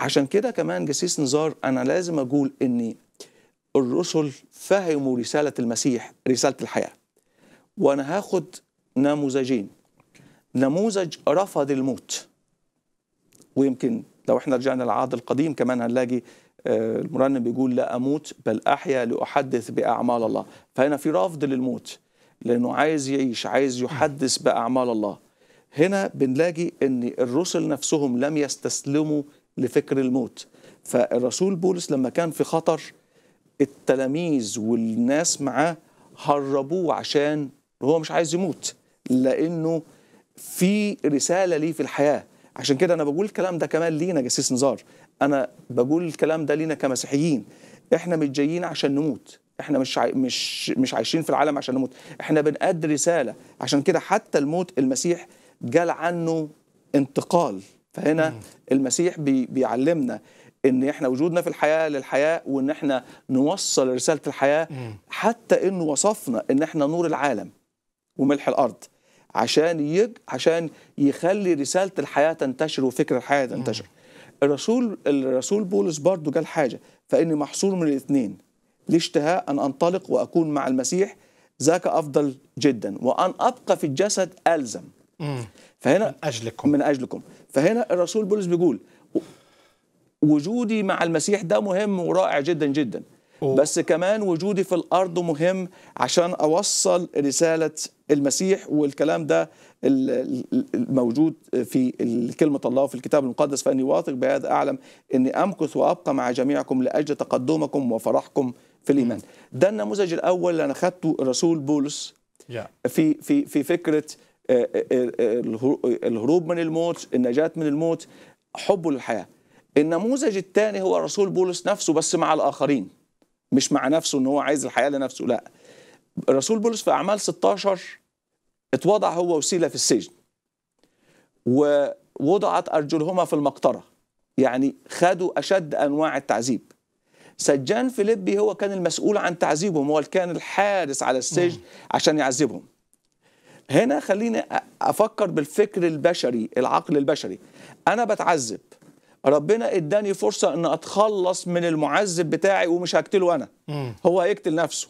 عشان كده كمان جسيس نزار انا لازم اقول ان الرسل فهموا رساله المسيح رساله الحياه وانا هاخد نموذجين نموذج رفض الموت ويمكن لو احنا رجعنا للعهد القديم كمان هنلاقي آه، المرنم بيقول لا اموت بل احيا لاحدث باعمال الله فهنا في رفض للموت لانه عايز يعيش عايز يحدث باعمال الله هنا بنلاقي ان الرسل نفسهم لم يستسلموا لفكر الموت فالرسول بولس لما كان في خطر التلاميذ والناس معاه هربوه عشان هو مش عايز يموت لانه في رساله ليه في الحياه عشان كده انا بقول الكلام ده كمان لينا جسيس نزار انا بقول الكلام ده لينا كمسيحيين احنا مش جايين عشان نموت احنا مش عاي... مش مش عايشين في العالم عشان نموت احنا بنأدي رساله عشان كده حتى الموت المسيح جال عنه انتقال فهنا المسيح بي بيعلمنا ان احنا وجودنا في الحياه للحياه وان احنا نوصل رساله الحياه حتى انه وصفنا ان احنا نور العالم وملح الارض عشان يج... عشان يخلي رساله الحياه تنتشر وفكر الحياه تنتشر الرسول الرسول بولس برضه قال حاجه فاني محصور من الاثنين لاشتهاء ان انطلق واكون مع المسيح ذاك افضل جدا وان ابقى في الجسد الزم فهنا من أجلكم من أجلكم فهنا الرسول بولس بيقول وجودي مع المسيح ده مهم ورائع جدا جدا أوه. بس كمان وجودي في الارض مهم عشان اوصل رساله المسيح والكلام ده الموجود في كلمه الله وفي الكتاب المقدس فاني واثق بهذا اعلم اني امكث وابقى مع جميعكم لاجل تقدمكم وفرحكم في الايمان ده النموذج الاول اللي انا خدته الرسول بولس في في في فكره الهروب من الموت النجاة من الموت حبه للحياة النموذج الثاني هو رسول بولس نفسه بس مع الآخرين مش مع نفسه ان هو عايز الحياة لنفسه لا رسول بولس في أعمال 16 اتوضع هو وسيلة في السجن ووضعت أرجلهما في المقطرة يعني خدوا أشد أنواع التعذيب سجان فيليبي هو كان المسؤول عن تعذيبهم هو كان الحارس على السجن عشان يعذبهم هنا خليني افكر بالفكر البشري العقل البشري انا بتعذب ربنا اداني فرصه ان اتخلص من المعذب بتاعي ومش هقتله انا هو هيقتل نفسه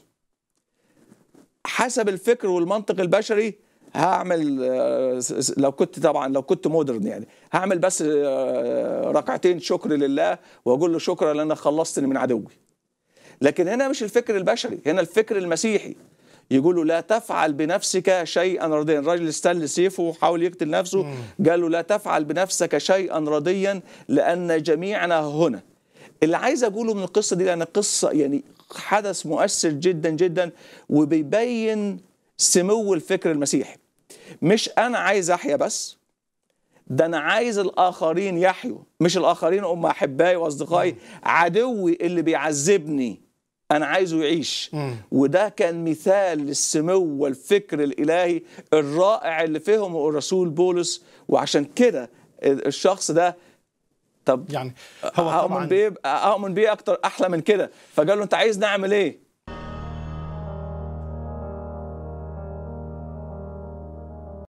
حسب الفكر والمنطق البشري هعمل آه، لو كنت طبعا لو كنت مودرن يعني هعمل بس آه، ركعتين شكر لله واقول له شكرا لان خلصتني من عدوي لكن هنا مش الفكر البشري هنا الفكر المسيحي يقول له لا تفعل بنفسك شيئا رضيا الراجل استل سيفه وحاول يقتل نفسه قال له لا تفعل بنفسك شيئا رضيا لأن جميعنا هنا اللي عايز أقوله من القصة دي لأن قصه يعني حدث مؤثر جدا جدا وبيبين سمو الفكر المسيحي مش أنا عايز أحيا بس ده أنا عايز الآخرين يحيوا مش الآخرين هم أحبائي وأصدقائي عدوي اللي بيعذبني انا عايزه يعيش مم. وده كان مثال للسمو والفكر الالهي الرائع اللي فهمه الرسول بولس وعشان كده الشخص ده طب يعني هو اؤمن بيه اؤمن بيه اكتر احلى من كده فقال له انت عايز نعمل ايه